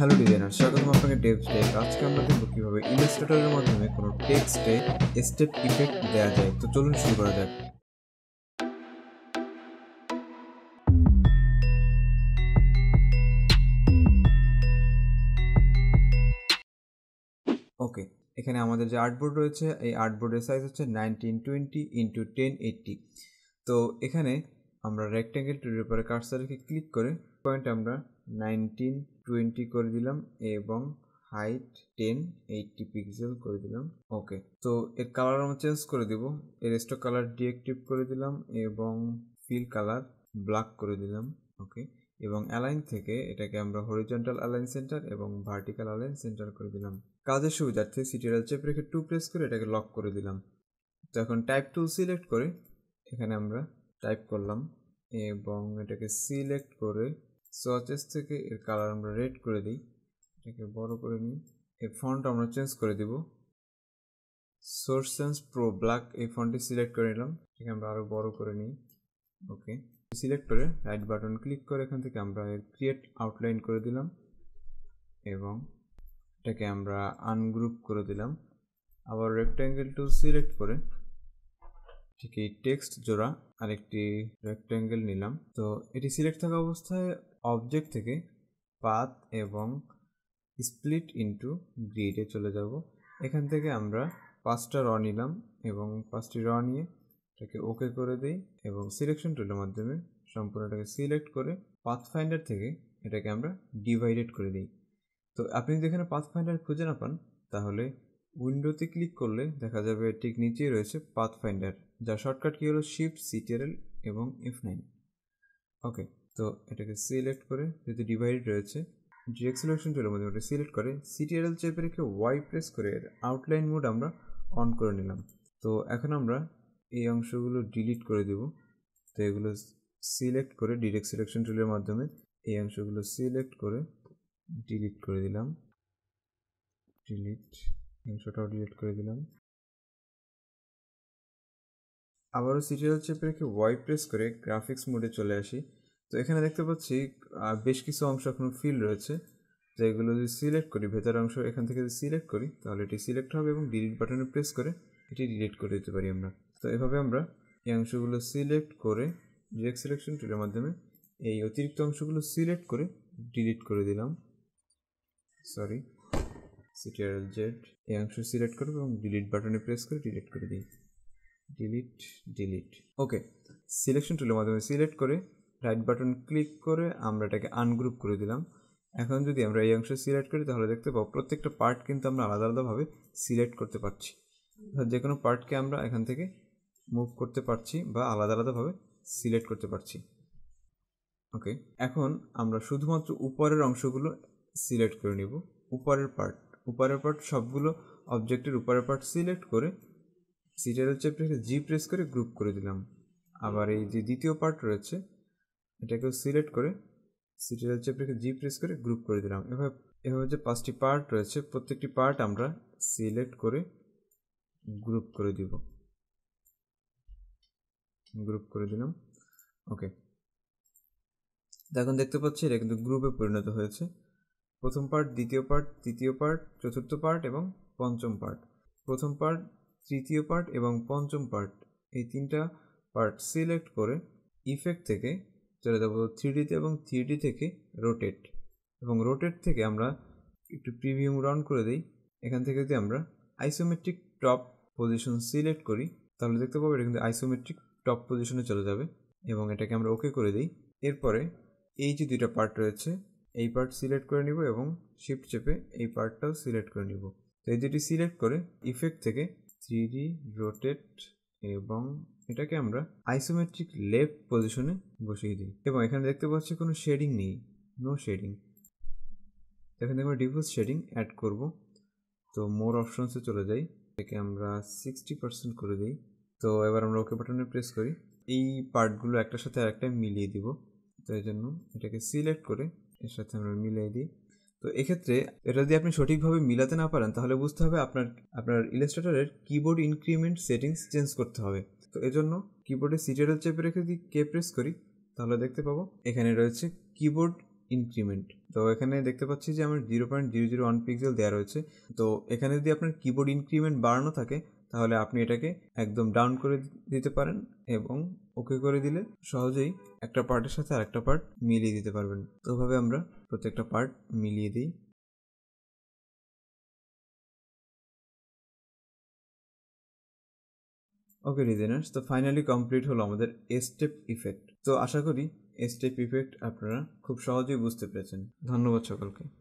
hello designer স্বাগতম আপনাকে text day আজকে আমরা দেখব কীভাবে ইলাস্ট্রেটরের মাধ্যমে কোনো টেক্সটে স্টেপ ইফেক্ট দেওয়া যায় তো চলুন শুরু করা যাক ওকে এখানে আমাদের যে আর্টবোর্ড রয়েছে এই আর্টবোর্ডের সাইজ হচ্ছে nineteen twenty into ten eighty তো এখানে আমরা রেক্ট্যাঙ্গেল টুরের উপরে কার্সারকে ক্লিক করে পয়েন্ট আমরা নাইনটিন টোয়েন্টি করে দিলাম এবং হাইট টেন এইটটি পিক্সেল করে দিলাম ওকে তো এর কালার আমরা চেঞ্জ করে দিব এর রেস্টো কালার ডিএক্টিভ করে দিলাম এবং ফিল কালার ব্ল্যাক করে দিলাম ওকে এবং অ্যালাইন থেকে এটাকে আমরা হরিজন্টাল অ্যালাইন সেন্টার এবং ভার্টিক্যাল অ্যালাইন সেন্টার করে দিলাম কাজের সুবিধার্থে সিটিরাল চেপ রেখে টু প্রেস করে এটাকে লক করে দিলাম তো এখন টাইপ টু সিলেক্ট করে এখানে আমরা টাইপ করলাম এবং এটাকে সিলেক্ট করে সোয়াচেস থেকে এর কালার আমরা রেড করে দিই এটাকে বড় করে নিই এই ফন্ট আমরা চেঞ্জ করে দিব সোর্স প্রো ব্ল্যাক এই ফন্টটি সিলেক্ট করে নিলাম এটাকে আমরা আরও বড় করে নিই ওকে সিলেক্ট করে রাইট বাটন ক্লিক করে এখান থেকে আমরা এর ক্রিয়েট আউটলাইন করে দিলাম এবং এটাকে আমরা আনগ্রুপ করে দিলাম আবার রেক্ট্যাঙ্গেল টু সিলেক্ট করে ঠিক এই টেক্সট জোড়া আরেকটি রেক্ট্যাঙ্গেল নিলাম তো এটি সিলেক্ট থাকা অবস্থায় অবজেক্ট থেকে পাত এবং স্প্লিট ইন্টু গ্রিডে চলে যাব এখান থেকে আমরা পাঁচটা র নিলাম এবং পাঁচটি র নিয়ে এটাকে ওকে করে দিই এবং সিলেকশন টুলের মাধ্যমে সম্পূর্ণটাকে সিলেক্ট করে পাথ ফাইন্ডার থেকে এটাকে আমরা ডিভাইডেড করে দিই তো আপনি যদি এখানে পাথ ফাইন্ডার খুঁজে না পান তাহলে উইন্ডোতে ক্লিক করলে দেখা যাবে ঠিক নিচেই রয়েছে পাথ ফাইন্ডার যার শর্টকাট কী হলো শিফট সিটিআরএল এবং এফ নাইন ওকে তো এটাকে সিলেক্ট করে যদি ডিভাইড রয়েছে যে এক্সেলারেশন টুলের মধ্যে ওটা সিলেক্ট করে সিটিআরএল চেপে রেখে ওয়াই প্রেস করে এর আউটলাইন মোড আমরা অন করে নিলাম তো এখন আমরা এই অংশগুলো ডিলিট করে দেব তো এগুলো সিলেক্ট করে ডিরেক্ট সিলেকশন টুলের মাধ্যমে এই অংশগুলো সিলেক্ট করে ডিলিট করে দিলাম ডিলিট অংশটাও ডিলিট করে দিলাম আবারও সিটিআরএল চেপে রেখে ওয়াই প্রেস করে গ্রাফিক্স মোডে চলে আসি তো এখানে দেখতে পাচ্ছি বেশ কিছু অংশ এখনও ফিল রয়েছে তো এগুলো যদি সিলেক্ট করি ভেতর অংশ এখান থেকে যদি সিলেক্ট করি তাহলে এটি সিলেক্ট হবে এবং ডিলিট বাটনে প্রেস করে এটি ডিলিট করে দিতে পারি আমরা তো এভাবে আমরা এই অংশগুলো সিলেক্ট করে ডিরেক্ট সিলেকশন টুলের মাধ্যমে এই অতিরিক্ত অংশগুলো সিলেক্ট করে ডিলিট করে দিলাম সরি সিটিআরএল জেড এই অংশ সিলেক্ট করব এবং ডিলিট বাটনে প্রেস করে ডিলিট করে দিই ডিলিট ডিলিট ওকে সিলেকশন টুলের মাধ্যমে সিলেক্ট করে রাইট বাটন ক্লিক করে আমরা এটাকে আনগ্রুপ করে দিলাম এখন যদি আমরা এই অংশ সিলেক্ট করি তাহলে দেখতে পাবো প্রত্যেকটা পার্ট কিন্তু আমরা আলাদা আলাদাভাবে সিলেক্ট করতে পারছি যে কোনো পার্টকে আমরা এখান থেকে মুভ করতে পারছি বা আলাদা আলাদাভাবে সিলেক্ট করতে পারছি ওকে এখন আমরা শুধুমাত্র উপরের অংশগুলো সিলেক্ট করে নিব উপরের পার্ট উপরের পার্ট সবগুলো অবজেক্টের উপরের পার্ট সিলেক্ট করে সিটারেল চেপে জি প্রেস করে গ্রুপ করে দিলাম আবার এই যে দ্বিতীয় পার্ট রয়েছে এটাকেও সিলেক্ট করে সিটিএল রেখে জি প্রেস করে গ্রুপ করে দিলাম এভাবে এভাবে যে পাঁচটি পার্ট রয়েছে প্রত্যেকটি পার্ট আমরা সিলেক্ট করে গ্রুপ করে দিব গ্রুপ করে দিলাম ওকে এখন দেখতে পাচ্ছি এটা কিন্তু গ্রুপে পরিণত হয়েছে প্রথম পার্ট দ্বিতীয় পার্ট তৃতীয় পার্ট চতুর্থ পার্ট এবং পঞ্চম পার্ট প্রথম পার্ট তৃতীয় পার্ট এবং পঞ্চম পার্ট এই তিনটা পার্ট সিলেক্ট করে ইফেক্ট থেকে চলে যাব থ্রি ডিতে এবং থ্রি ডি থেকে রোটেট এবং রোটেট থেকে আমরা একটু প্রিভিউম রান করে দিই এখান থেকে যদি আমরা আইসোমেট্রিক টপ পজিশন সিলেক্ট করি তাহলে দেখতে পাবো এটা কিন্তু আইসোমেট্রিক টপ পজিশনে চলে যাবে এবং এটাকে আমরা ওকে করে দিই এরপরে এই যে দুইটা পার্ট রয়েছে এই পার্ট সিলেক্ট করে নিব এবং শিফট চেপে এই পার্টটাও সিলেক্ট করে নিব তো এই দুটি সিলেক্ট করে ইফেক্ট থেকে থ্রি রোটেট এবং এটাকে আমরা আইসোমেট্রিক লেফট পজিশনে বসিয়ে দিই এবং এখানে দেখতে পাচ্ছি কোনো শেডিং নেই নো শেডিং এখানে আমরা ডিফল্ট শেডিং অ্যাড করব তো মোর অপশনসে চলে যাই এটাকে আমরা সিক্সটি পার্সেন্ট করে দিই তো এবার আমরা ওকে বাটনে প্রেস করি এই পার্টগুলো একটার সাথে আরেকটা মিলিয়ে দিব তো এই জন্য এটাকে সিলেক্ট করে এর সাথে আমরা মিলিয়ে দিই তো এক্ষেত্রে এটা যদি আপনি সঠিকভাবে মিলাতে না পারেন তাহলে বুঝতে হবে আপনার আপনার ইলাস্ট্রেটরের কিবোর্ড ইনক্রিমেন্ট সেটিংস চেঞ্জ করতে হবে তো এজন্য কিবোর্ডে সিটিয়ারেল চেপে রেখে যদি কে প্রেস করি তাহলে দেখতে পাবো এখানে রয়েছে কিবোর্ড ইনক্রিমেন্ট তো এখানে দেখতে পাচ্ছি যে আমার zero point zero zero one pixel দেওয়া রয়েছে তো এখানে যদি আপনার কিবোর্ড ইনক্রিমেন্ট বাড়ানো থাকে তাহলে আপনি এটাকে একদম ডাউন করে দিতে পারেন এবং ওকে করে দিলে সহজেই একটা পার্টের সাথে আরেকটা পার্ট মিলিয়ে দিতে পারবেন তোভাবে আমরা প্রত্যেকটা পার্ট মিলিয়ে দিই ওকে ডিজাইনার্স তো ফাইনালি কমপ্লিট হলো আমাদের স্টেপ ইফেক্ট তো আশা করি স্টেপ ইফেক্ট আপনারা খুব সহজেই বুঝতে পেরেছেন ধন্যবাদ সকলকে